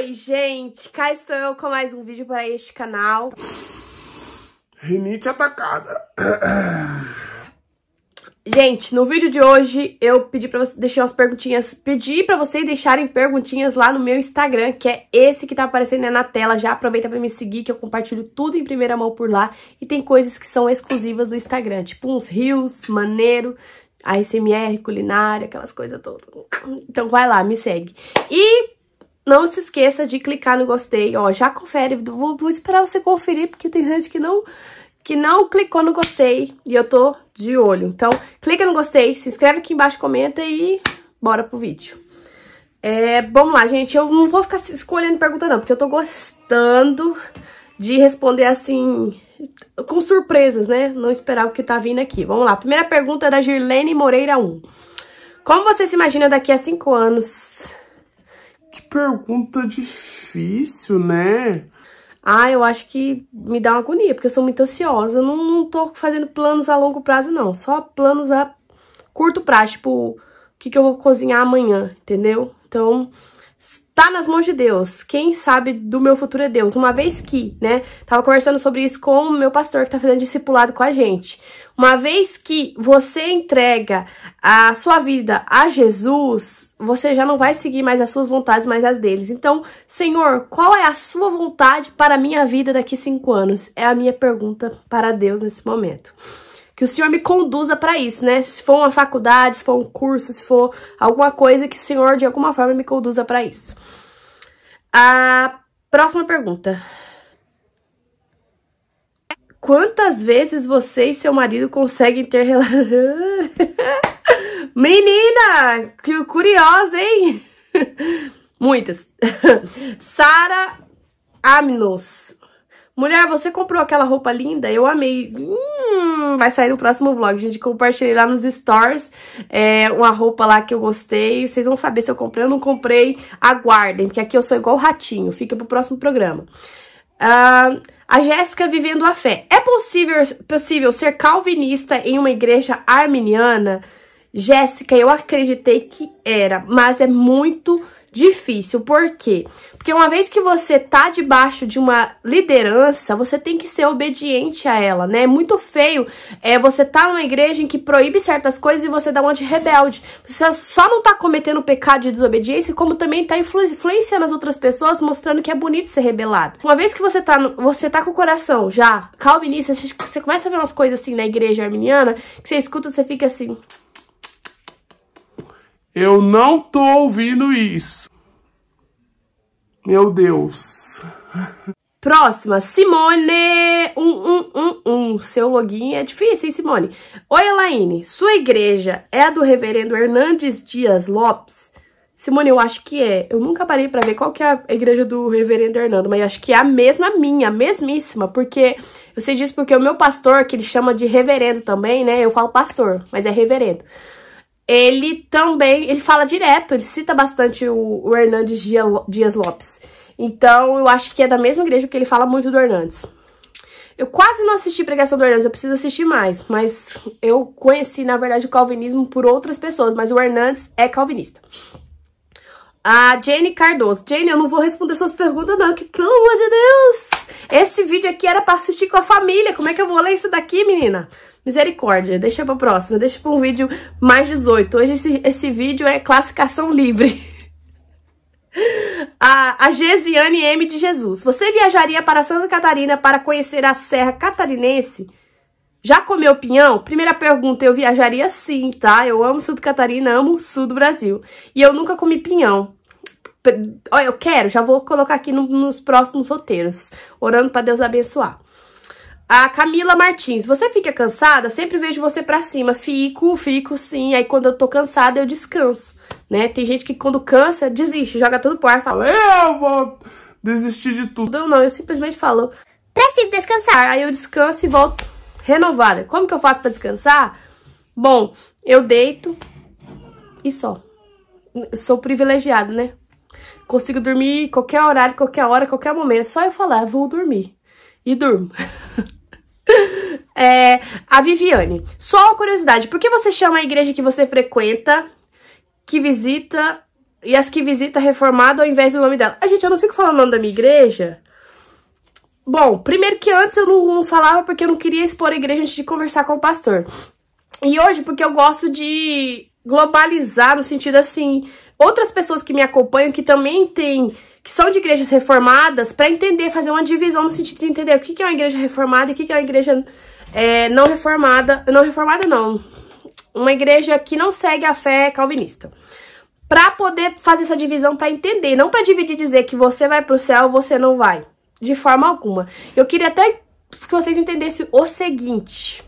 Oi, gente! Cá estou eu com mais um vídeo para este canal. Rinite atacada. Gente, no vídeo de hoje eu pedi para você deixar umas perguntinhas, pedi para vocês deixarem perguntinhas lá no meu Instagram, que é esse que tá aparecendo na tela. Já aproveita para me seguir que eu compartilho tudo em primeira mão por lá e tem coisas que são exclusivas do Instagram, tipo uns rios, maneiro, ASMR, culinária, aquelas coisas todas. Então vai lá, me segue. E não se esqueça de clicar no gostei, ó, já confere, vou, vou esperar você conferir, porque tem gente que não, que não clicou no gostei e eu tô de olho. Então, clica no gostei, se inscreve aqui embaixo, comenta e bora pro vídeo. É, vamos lá, gente, eu não vou ficar escolhendo pergunta não, porque eu tô gostando de responder assim, com surpresas, né? Não esperar o que tá vindo aqui. Vamos lá, primeira pergunta é da Girlene Moreira 1. Como você se imagina daqui a cinco anos? que pergunta difícil, né? Ah, eu acho que me dá uma agonia, porque eu sou muito ansiosa. Eu não, não tô fazendo planos a longo prazo, não. Só planos a curto prazo, tipo, o que, que eu vou cozinhar amanhã, entendeu? Então, tá nas mãos de Deus. Quem sabe do meu futuro é Deus. Uma vez que, né, tava conversando sobre isso com o meu pastor que tá fazendo discipulado com a gente. Uma vez que você entrega a sua vida a Jesus, você já não vai seguir mais as suas vontades, mas as deles. Então, Senhor, qual é a sua vontade para a minha vida daqui cinco anos? É a minha pergunta para Deus nesse momento que o Senhor me conduza para isso, né? Se for uma faculdade, se for um curso, se for alguma coisa, que o Senhor de alguma forma me conduza para isso. A próxima pergunta. Quantas vezes você e seu marido conseguem ter relação? Menina, que curiosa, hein? Muitas. Sara Amnos. Mulher, você comprou aquela roupa linda? Eu amei. Hum, vai sair no próximo vlog, gente. Compartilhei lá nos stores é, uma roupa lá que eu gostei. Vocês vão saber se eu comprei ou não comprei. Aguardem, porque aqui eu sou igual o ratinho. Fica pro próximo programa. Uh, a Jéssica vivendo a fé. É possível, possível ser calvinista em uma igreja arminiana? Jéssica, eu acreditei que era, mas é muito difícil. Por quê? Porque uma vez que você tá debaixo de uma liderança, você tem que ser obediente a ela, né? É muito feio é, você tá numa igreja em que proíbe certas coisas e você dá uma de rebelde. Você só não tá cometendo pecado de desobediência, como também tá influ influenciando as outras pessoas, mostrando que é bonito ser rebelado. Uma vez que você tá, no, você tá com o coração já calvinista, você começa a ver umas coisas assim na igreja arminiana, que você escuta, você fica assim... Eu não tô ouvindo isso. Meu Deus. Próxima, Simone. Um, um, um, um. Seu login é difícil, hein, Simone? Oi, Elaine. Sua igreja é a do reverendo Hernandes Dias Lopes? Simone, eu acho que é. Eu nunca parei para ver qual que é a igreja do reverendo Hernando, mas acho que é a mesma minha, a mesmíssima, porque eu sei disso porque o meu pastor, que ele chama de reverendo também, né? Eu falo pastor, mas é reverendo ele também, ele fala direto, ele cita bastante o, o Hernandes Dias Lopes. Então, eu acho que é da mesma igreja, porque ele fala muito do Hernandes. Eu quase não assisti pregação do Hernandes, eu preciso assistir mais. Mas eu conheci, na verdade, o calvinismo por outras pessoas, mas o Hernandes é calvinista. A Jane Cardoso. Jane, eu não vou responder suas perguntas não, que pelo amor de Deus! Esse vídeo aqui era pra assistir com a família, como é que eu vou ler isso daqui, menina? Misericórdia, deixa pra próxima, deixa pra um vídeo mais 18. Hoje esse, esse vídeo é classificação livre. a, a Gesiane M. de Jesus. Você viajaria para Santa Catarina para conhecer a Serra Catarinense? Já comeu pinhão? Primeira pergunta, eu viajaria sim, tá? Eu amo Santa Catarina, amo o sul do Brasil. E eu nunca comi pinhão. Olha, eu quero, já vou colocar aqui no, nos próximos roteiros. Orando para Deus abençoar. A Camila Martins, você fica cansada? Sempre vejo você pra cima. Fico, fico sim. Aí quando eu tô cansada, eu descanso, né? Tem gente que quando cansa, desiste, joga tudo pro ar e fala... Eu vou desistir de tudo. Não, não, eu simplesmente falo... Preciso descansar. Aí eu descanso e volto renovada. Como que eu faço pra descansar? Bom, eu deito e só. Sou privilegiada, né? Consigo dormir qualquer horário, qualquer hora, qualquer momento. Só eu falar, vou dormir. E durmo. é, a Viviane. Só uma curiosidade, por que você chama a igreja que você frequenta, que visita, e as que visita reformado ao invés do nome dela? A ah, gente, eu não fico falando o nome da minha igreja. Bom, primeiro que antes eu não, não falava porque eu não queria expor a igreja antes de conversar com o pastor. E hoje, porque eu gosto de globalizar no sentido assim, outras pessoas que me acompanham que também têm que são de igrejas reformadas para entender, fazer uma divisão no sentido de entender o que é uma igreja reformada e o que é uma igreja é, não reformada, não reformada não, uma igreja que não segue a fé calvinista. Pra poder fazer essa divisão, para entender, não para dividir e dizer que você vai pro céu você não vai, de forma alguma. Eu queria até que vocês entendessem o seguinte,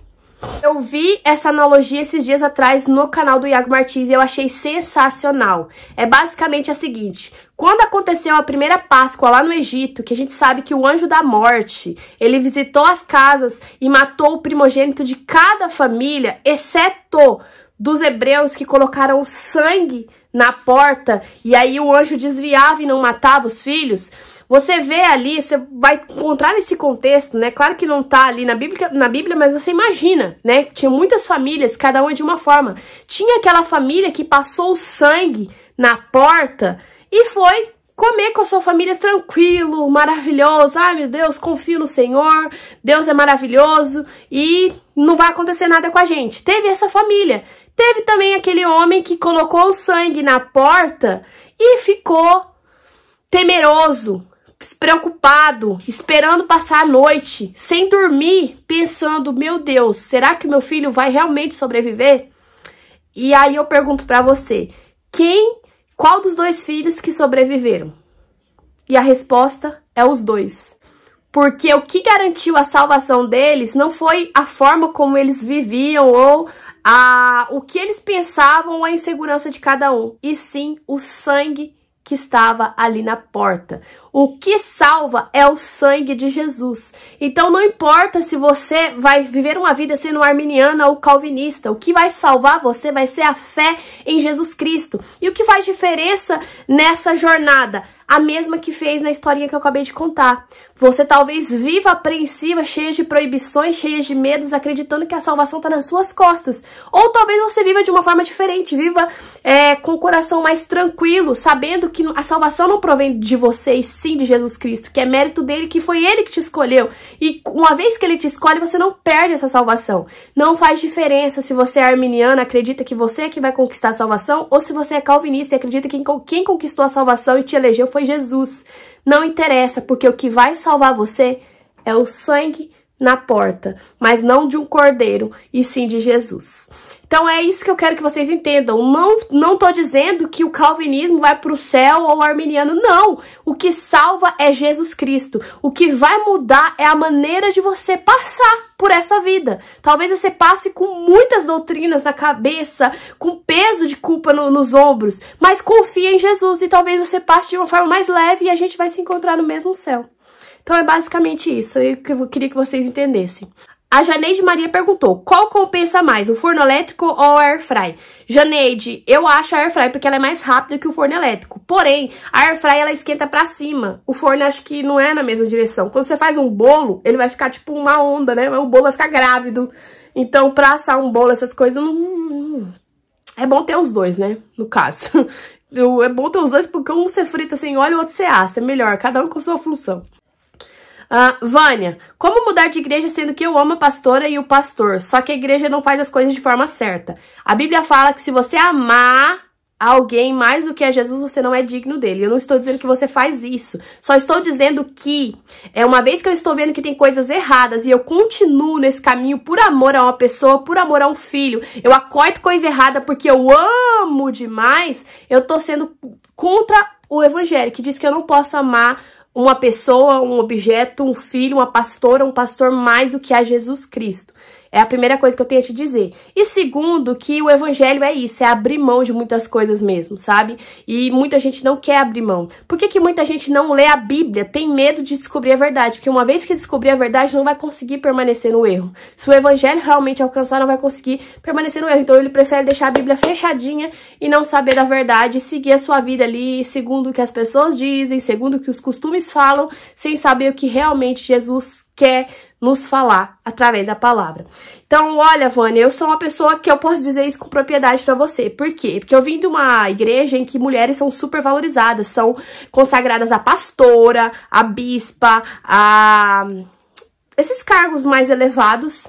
eu vi essa analogia esses dias atrás no canal do Iago Martins e eu achei sensacional. É basicamente a seguinte, quando aconteceu a primeira Páscoa lá no Egito, que a gente sabe que o anjo da morte, ele visitou as casas e matou o primogênito de cada família, exceto dos hebreus que colocaram sangue na porta e aí o anjo desviava e não matava os filhos, você vê ali, você vai encontrar esse contexto, né? Claro que não tá ali na Bíblia, na Bíblia, mas você imagina, né? Tinha muitas famílias, cada uma de uma forma. Tinha aquela família que passou o sangue na porta e foi comer com a sua família tranquilo, maravilhoso. Ai, meu Deus, confio no Senhor, Deus é maravilhoso e não vai acontecer nada com a gente. Teve essa família. Teve também aquele homem que colocou o sangue na porta e ficou temeroso, preocupado, esperando passar a noite, sem dormir, pensando, meu Deus, será que meu filho vai realmente sobreviver? E aí eu pergunto para você, quem, qual dos dois filhos que sobreviveram? E a resposta é os dois. Porque o que garantiu a salvação deles não foi a forma como eles viviam ou a, o que eles pensavam ou a insegurança de cada um, e sim o sangue que estava ali na porta. O que salva é o sangue de Jesus. Então não importa se você vai viver uma vida sendo arminiana ou calvinista, o que vai salvar você vai ser a fé em Jesus Cristo. E o que faz diferença nessa jornada? a mesma que fez na historinha que eu acabei de contar. Você talvez viva apreensiva, cheia de proibições, cheia de medos, acreditando que a salvação está nas suas costas. Ou talvez você viva de uma forma diferente, viva é, com o coração mais tranquilo, sabendo que a salvação não provém de você, e sim de Jesus Cristo, que é mérito dele, que foi ele que te escolheu. E uma vez que ele te escolhe, você não perde essa salvação. Não faz diferença se você é arminiano, acredita que você é que vai conquistar a salvação, ou se você é calvinista e acredita que quem conquistou a salvação e te elegeu foi foi Jesus. Não interessa, porque o que vai salvar você é o sangue na porta, mas não de um cordeiro, e sim de Jesus. Então é isso que eu quero que vocês entendam. Não, não tô dizendo que o calvinismo vai para o céu ou o arminiano, não. O que salva é Jesus Cristo. O que vai mudar é a maneira de você passar por essa vida. Talvez você passe com muitas doutrinas na cabeça, com peso de culpa no, nos ombros, mas confia em Jesus e talvez você passe de uma forma mais leve e a gente vai se encontrar no mesmo céu. Então é basicamente isso, eu queria que vocês entendessem. A Janeide Maria perguntou, qual compensa mais, o forno elétrico ou a air fry? Janeide, eu acho a air fry porque ela é mais rápida que o forno elétrico. Porém, a air fry ela esquenta pra cima. O forno acho que não é na mesma direção. Quando você faz um bolo, ele vai ficar tipo uma onda, né? O bolo vai ficar grávido. Então, pra assar um bolo, essas coisas, não... É bom ter os dois, né? No caso. É bom ter os dois porque um você frita sem óleo e o outro você assa. É melhor, cada um com sua função. Ah, Vânia, como mudar de igreja sendo que eu amo a pastora e o pastor, só que a igreja não faz as coisas de forma certa? A Bíblia fala que se você amar alguém mais do que a Jesus, você não é digno dele. Eu não estou dizendo que você faz isso. Só estou dizendo que, é uma vez que eu estou vendo que tem coisas erradas e eu continuo nesse caminho por amor a uma pessoa, por amor a um filho, eu acolho coisa errada porque eu amo demais, eu estou sendo contra o evangelho, que diz que eu não posso amar uma pessoa, um objeto, um filho, uma pastora, um pastor mais do que a Jesus Cristo. É a primeira coisa que eu tenho a te dizer. E segundo, que o evangelho é isso, é abrir mão de muitas coisas mesmo, sabe? E muita gente não quer abrir mão. Por que, que muita gente não lê a Bíblia? Tem medo de descobrir a verdade, porque uma vez que descobrir a verdade, não vai conseguir permanecer no erro. Se o evangelho realmente alcançar, não vai conseguir permanecer no erro. Então ele prefere deixar a Bíblia fechadinha e não saber da verdade, seguir a sua vida ali segundo o que as pessoas dizem, segundo o que os costumes falam, sem saber o que realmente Jesus quer nos falar através da palavra. Então, olha, Vânia, eu sou uma pessoa que eu posso dizer isso com propriedade para você. Por quê? Porque eu vim de uma igreja em que mulheres são super valorizadas, são consagradas a pastora, a bispa, a esses cargos mais elevados.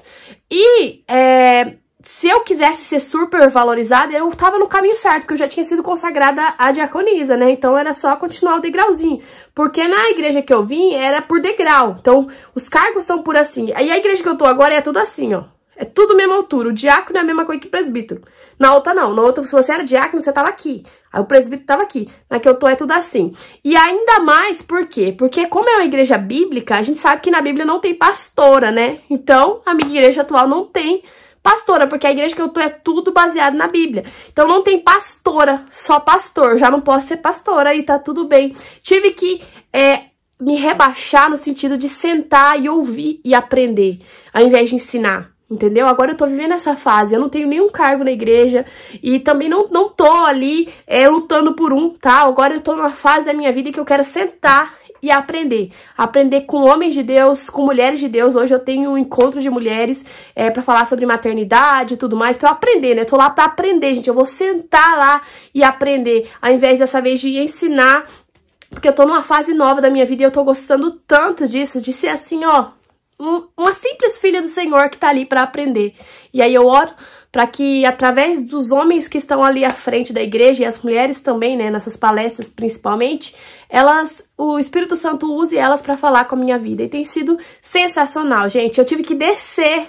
E é, se eu quisesse ser super valorizada, eu tava no caminho certo, porque eu já tinha sido consagrada à diaconisa, né? Então era só continuar o degrauzinho. Porque na igreja que eu vim era por degrau. Então os cargos são por assim. E a igreja que eu tô agora é tudo assim, ó. É tudo mesma altura. O diácono é a mesma coisa que o presbítero. Na outra, não. Na outra, se você era diácono, você tava aqui. Aí o presbítero tava aqui. Na que eu tô, é tudo assim. E ainda mais, por quê? Porque como é uma igreja bíblica, a gente sabe que na Bíblia não tem pastora, né? Então, a minha igreja atual não tem pastora, porque a igreja que eu tô é tudo baseado na Bíblia. Então não tem pastora, só pastor. Já não posso ser pastora e tá tudo bem. Tive que é, me rebaixar no sentido de sentar e ouvir e aprender, ao invés de ensinar. Entendeu? Agora eu tô vivendo essa fase, eu não tenho nenhum cargo na igreja e também não, não tô ali é, lutando por um, tá? Agora eu tô numa fase da minha vida que eu quero sentar e aprender. Aprender com homens de Deus, com mulheres de Deus. Hoje eu tenho um encontro de mulheres é, para falar sobre maternidade e tudo mais, para eu aprender, né? Eu tô lá para aprender, gente. Eu vou sentar lá e aprender, ao invés dessa vez de ensinar, porque eu tô numa fase nova da minha vida e eu tô gostando tanto disso, de ser assim, ó, um, uma simples filha do Senhor que tá ali para aprender. E aí eu oro para que através dos homens que estão ali à frente da igreja e as mulheres também, né, nessas palestras principalmente, elas, o Espírito Santo use elas para falar com a minha vida. E tem sido sensacional, gente. Eu tive que descer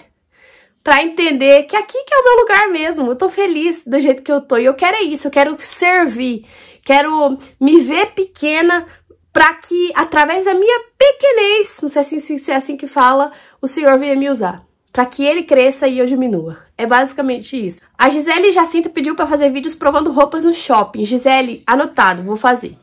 para entender que aqui que é o meu lugar mesmo. Eu tô feliz do jeito que eu tô e eu quero é isso, eu quero servir. Quero me ver pequena para que através da minha pequenez, não sei se é assim que fala, o Senhor venha me usar, para que ele cresça e eu diminua. É basicamente isso. A Gisele Jacinto pediu para fazer vídeos provando roupas no shopping. Gisele, anotado, vou fazer.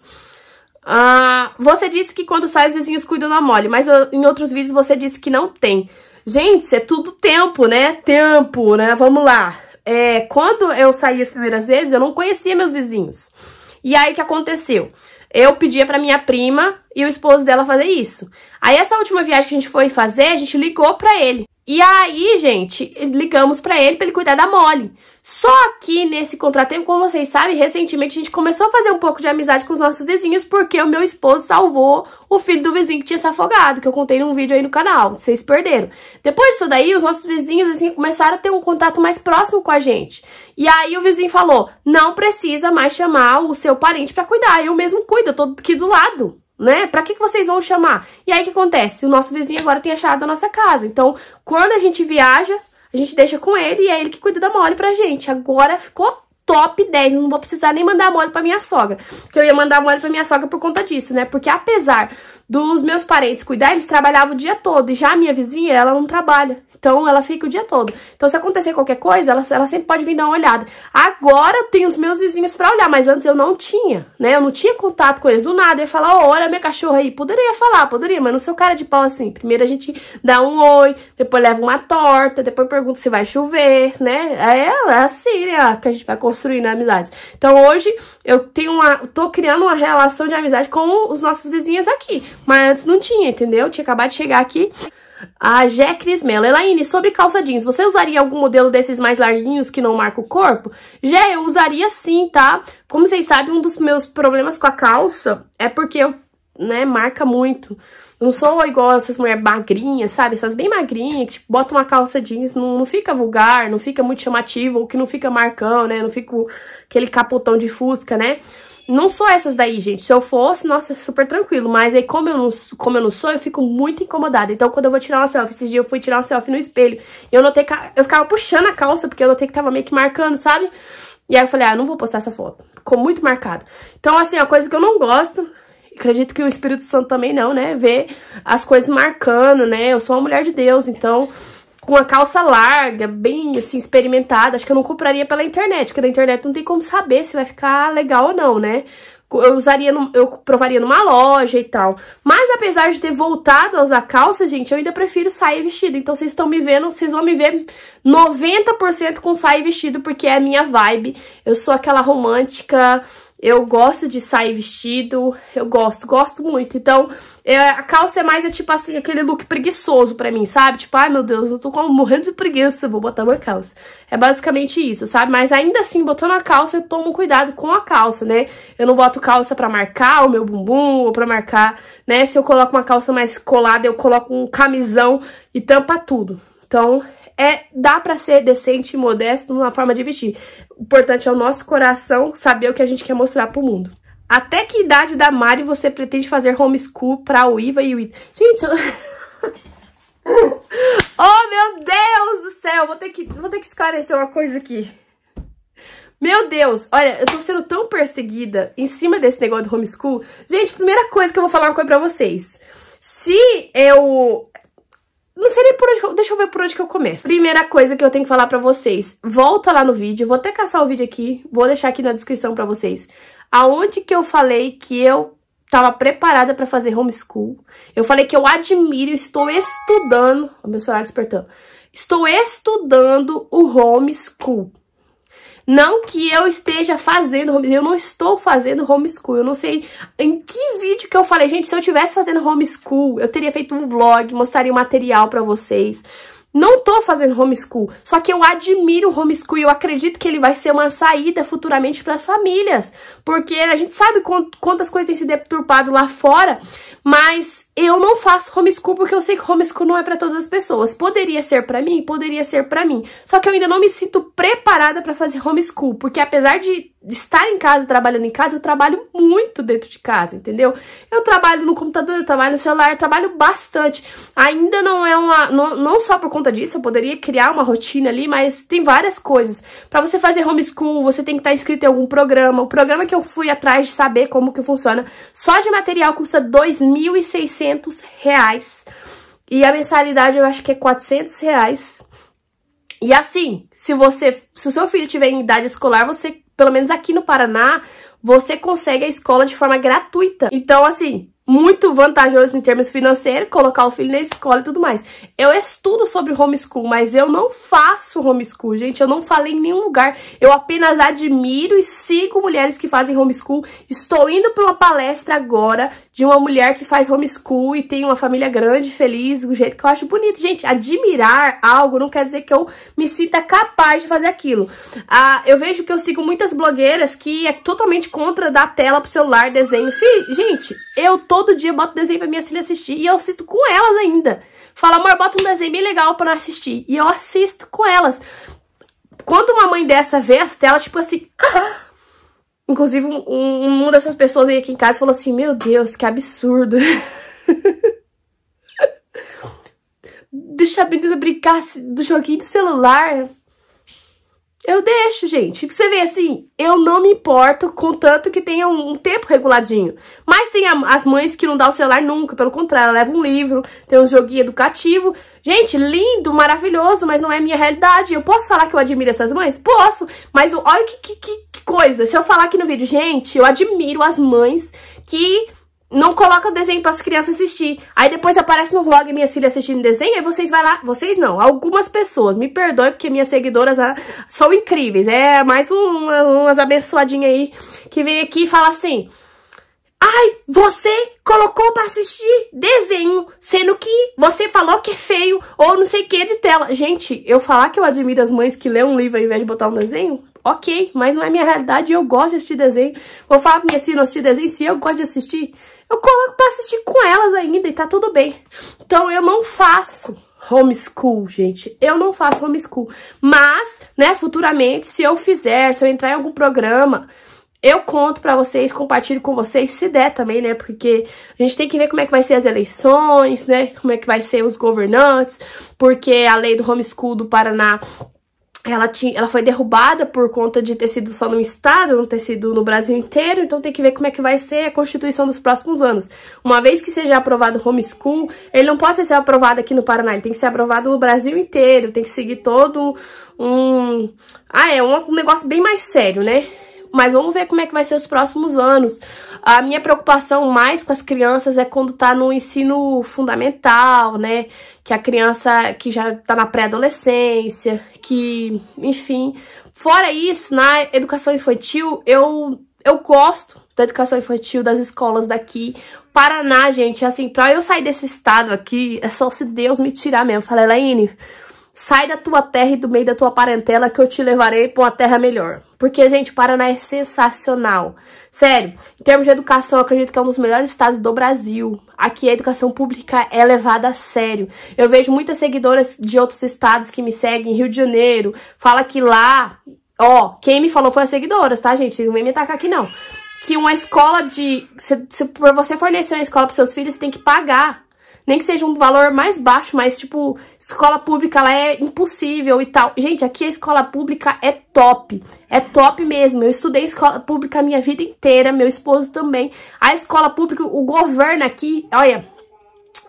Ah, você disse que quando sai os vizinhos cuidam da mole, mas ah, em outros vídeos você disse que não tem. Gente, é tudo tempo, né? Tempo, né? Vamos lá. É, quando eu saí as primeiras vezes, eu não conhecia meus vizinhos. E aí, o que aconteceu? Eu pedia pra minha prima e o esposo dela fazer isso. Aí, essa última viagem que a gente foi fazer, a gente ligou pra ele. E aí, gente, ligamos para ele para ele cuidar da Molly. Só que nesse contratempo, como vocês sabem, recentemente a gente começou a fazer um pouco de amizade com os nossos vizinhos, porque o meu esposo salvou o filho do vizinho que tinha se afogado, que eu contei num vídeo aí no canal, vocês perderam. Depois disso daí, os nossos vizinhos, assim, começaram a ter um contato mais próximo com a gente. E aí o vizinho falou, não precisa mais chamar o seu parente para cuidar, eu mesmo cuido, eu tô aqui do lado né? Pra que, que vocês vão chamar? E aí, o que acontece? O nosso vizinho agora tem a chave da nossa casa. Então, quando a gente viaja, a gente deixa com ele e é ele que cuida da mole pra gente. Agora ficou top 10. não vou precisar nem mandar mole pra minha sogra. Porque eu ia mandar mole pra minha sogra por conta disso, né? Porque apesar dos meus parentes cuidar, eles trabalhavam o dia todo. E já a minha vizinha, ela não trabalha. Então, ela fica o dia todo. Então, se acontecer qualquer coisa, ela, ela sempre pode vir dar uma olhada. Agora, eu tenho os meus vizinhos para olhar, mas antes eu não tinha, né? Eu não tinha contato com eles do nada. Eu ia falar, oh, olha minha cachorra aí. Poderia falar, poderia, mas não sou cara de pau assim. Primeiro a gente dá um oi, depois leva uma torta, depois pergunta se vai chover, né? É, é assim, né? Que a gente vai construindo amizades. Então, hoje, eu tenho uma... Tô criando uma relação de amizade com os nossos vizinhos aqui. Mas antes não tinha, entendeu? Eu tinha acabado de chegar aqui... A Jé Cris Mello. Elaine, sobre calça jeans, você usaria algum modelo desses mais larguinhos que não marca o corpo? Jé, eu usaria sim, tá? Como vocês sabem, um dos meus problemas com a calça é porque eu, né, marca muito. Não sou igual essas mulheres magrinhas, sabe? Essas bem magrinhas, que tipo, bota uma calça jeans, não, não fica vulgar, não fica muito chamativo, ou que não fica marcão, né? Não fica aquele capotão de fusca, né? Não sou essas daí, gente. Se eu fosse, nossa, super tranquilo. Mas aí, como eu não, como eu não sou, eu fico muito incomodada. Então, quando eu vou tirar uma selfie, esses dias eu fui tirar uma selfie no espelho. e Eu notei que eu ficava puxando a calça, porque eu notei que tava meio que marcando, sabe? E aí eu falei, ah, não vou postar essa foto. Ficou muito marcado. Então, assim, a coisa que eu não gosto acredito que o Espírito Santo também não, né? ver as coisas marcando, né? Eu sou uma mulher de Deus, então com a calça larga, bem assim, experimentada, acho que eu não compraria pela internet, porque na internet não tem como saber se vai ficar legal ou não, né? Eu usaria, no, eu provaria numa loja e tal. Mas apesar de ter voltado a usar calça, gente, eu ainda prefiro sair vestido. Então vocês estão me vendo, vocês vão me ver 90% com sair vestido, porque é a minha vibe. Eu sou aquela romântica eu gosto de sair vestido, eu gosto, gosto muito. Então, é, a calça é mais, é tipo assim, aquele look preguiçoso pra mim, sabe? Tipo, ai meu Deus, eu tô morrendo de preguiça, vou botar uma calça. É basicamente isso, sabe? Mas ainda assim, botando a calça, eu tomo cuidado com a calça, né? Eu não boto calça pra marcar o meu bumbum ou pra marcar, né? Se eu coloco uma calça mais colada, eu coloco um camisão e tampa tudo. Então, é dá para ser decente e modesto na forma de vestir. O importante é o nosso coração saber o que a gente quer mostrar pro mundo. Até que idade da Mari você pretende fazer homeschool pra o Iva e o Ita? Gente, eu... oh, meu Deus do céu! Vou ter, que, vou ter que esclarecer uma coisa aqui. Meu Deus, olha, eu tô sendo tão perseguida em cima desse negócio do homeschool. Gente, primeira coisa que eu vou falar uma coisa pra vocês. Se eu não sei nem por onde... Eu, deixa eu ver por onde que eu começo. Primeira coisa que eu tenho que falar pra vocês. Volta lá no vídeo. Vou até caçar o vídeo aqui. Vou deixar aqui na descrição pra vocês. Aonde que eu falei que eu estava preparada para fazer homeschool. Eu falei que eu admiro, estou estudando... O meu celular despertando. Estou estudando o homeschool. Não que eu esteja fazendo homeschool, eu não estou fazendo homeschool. Eu não sei em que vídeo que eu falei, gente, se eu estivesse fazendo homeschool, eu teria feito um vlog, mostraria o um material para vocês. Não tô fazendo homeschool, só que eu admiro o homeschool e eu acredito que ele vai ser uma saída futuramente para as famílias, porque a gente sabe quantas coisas têm se deturpado lá fora, mas eu não faço homeschool porque eu sei que homeschool não é para todas as pessoas. Poderia ser para mim, poderia ser para mim. Só que eu ainda não me sinto preparada para fazer homeschool, porque apesar de estar em casa, trabalhando em casa, eu trabalho muito dentro de casa, entendeu? Eu trabalho no computador, eu trabalho no celular, eu trabalho bastante. Ainda não é uma não, não só por conta disso, eu poderia criar uma rotina ali, mas tem várias coisas. Para você fazer homeschool, você tem que estar tá inscrito em algum programa. O programa que eu fui atrás de saber como que funciona, só de material custa 2.600 500 reais. E a mensalidade eu acho que é 400 reais. E assim, se você, se o seu filho tiver em idade escolar, você, pelo menos aqui no Paraná, você consegue a escola de forma gratuita. Então, assim, muito vantajoso em termos financeiros, colocar o filho na escola e tudo mais. Eu estudo sobre homeschool, mas eu não faço homeschool, gente. Eu não falei em nenhum lugar. Eu apenas admiro e sigo mulheres que fazem homeschool. Estou indo para uma palestra agora de uma mulher que faz homeschool e tem uma família grande, feliz, do jeito que eu acho bonito. Gente, admirar algo não quer dizer que eu me sinta capaz de fazer aquilo. Ah, eu vejo que eu sigo muitas blogueiras que é totalmente contra dar tela pro celular, desenho. Fih, gente, eu tô todo dia boto desenho pra minha filha assistir e eu assisto com elas ainda. Fala, amor, bota um desenho bem legal pra assistir. E eu assisto com elas. Quando uma mãe dessa vê as telas, tipo assim... Inclusive, um, um, uma dessas pessoas aí aqui em casa falou assim, meu Deus, que absurdo. Deixa a menina brincar do joguinho do celular. Eu deixo, gente. Você vê assim, eu não me importo, contanto que tenha um tempo reguladinho. Mas tem as mães que não dá o celular nunca, pelo contrário, ela leva um livro, tem um joguinho educativo. Gente, lindo, maravilhoso, mas não é minha realidade. Eu posso falar que eu admiro essas mães? Posso, mas olha que, que, que coisa. Se eu falar aqui no vídeo, gente, eu admiro as mães que não coloca desenho para as crianças assistir. Aí depois aparece no vlog minhas filhas assistindo desenho, aí vocês vai lá, vocês não, algumas pessoas, me perdoem porque minhas seguidoras ah, são incríveis. É mais um, umas abençoadinhas aí que vem aqui e fala assim: "Ai, você colocou para assistir desenho, sendo que você falou que é feio ou não sei o que de tela". Gente, eu falar que eu admiro as mães que lê um livro ao invés de botar um desenho, ok, mas não é minha realidade, eu gosto de assistir desenho. Vou falar minha filha filhas assistir desenho se eu gosto de assistir eu coloco pra assistir com elas ainda e tá tudo bem. Então eu não faço homeschool, gente. Eu não faço homeschool. Mas, né, futuramente, se eu fizer, se eu entrar em algum programa, eu conto pra vocês, compartilho com vocês, se der também, né? Porque a gente tem que ver como é que vai ser as eleições, né? Como é que vai ser os governantes, porque a lei do homeschool do Paraná ela, tinha, ela foi derrubada por conta de ter sido só no estado, não ter sido no Brasil inteiro, então tem que ver como é que vai ser a constituição dos próximos anos. Uma vez que seja aprovado homeschool, ele não pode ser aprovado aqui no Paraná, ele tem que ser aprovado no Brasil inteiro, tem que seguir todo um... Ah, é um negócio bem mais sério, né? mas vamos ver como é que vai ser os próximos anos. A minha preocupação mais com as crianças é quando tá no ensino fundamental, né? Que a criança que já tá na pré-adolescência, que, enfim. Fora isso, na educação infantil, eu, eu gosto da educação infantil, das escolas daqui. Paraná, gente, assim, pra eu sair desse estado aqui, é só se Deus me tirar mesmo. Falei, Elaine, Sai da tua terra e do meio da tua parentela que eu te levarei para uma terra melhor. Porque, gente, o Paraná é sensacional. Sério, em termos de educação, eu acredito que é um dos melhores estados do Brasil. Aqui a educação pública é levada a sério. Eu vejo muitas seguidoras de outros estados que me seguem, Rio de Janeiro, fala que lá... Ó, quem me falou foi as seguidoras, tá, gente? Vocês não vêm me atacar aqui, não. Que uma escola de... Se, se você fornecer uma escola para seus filhos, você tem que pagar nem que seja um valor mais baixo, mas, tipo, escola pública lá é impossível e tal. Gente, aqui a escola pública é top. É top mesmo. Eu estudei escola pública a minha vida inteira, meu esposo também. A escola pública, o governo aqui, olha,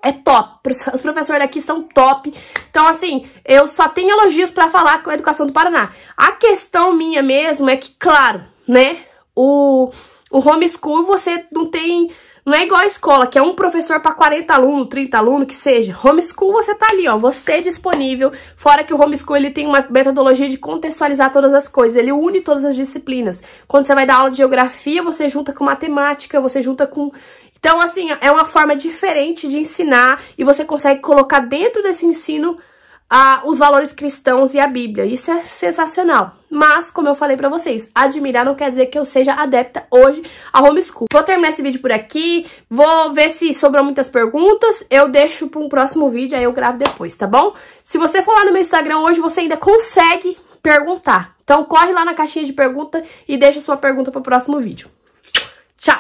é top. Os professores daqui são top. Então, assim, eu só tenho elogios para falar com a educação do Paraná. A questão minha mesmo é que, claro, né, o, o homeschool você não tem não é igual a escola, que é um professor para 40 alunos, 30 alunos, que seja. Homeschool você tá ali, ó, você é disponível. Fora que o homeschool ele tem uma metodologia de contextualizar todas as coisas, ele une todas as disciplinas. Quando você vai dar aula de geografia, você junta com matemática, você junta com então, assim, é uma forma diferente de ensinar e você consegue colocar dentro desse ensino os valores cristãos e a Bíblia. Isso é sensacional. Mas, como eu falei pra vocês, admirar não quer dizer que eu seja adepta hoje a homeschool. Vou terminar esse vídeo por aqui, vou ver se sobrou muitas perguntas, eu deixo pra um próximo vídeo, aí eu gravo depois, tá bom? Se você for lá no meu Instagram hoje, você ainda consegue perguntar. Então, corre lá na caixinha de pergunta e deixa sua pergunta pro próximo vídeo. Tchau!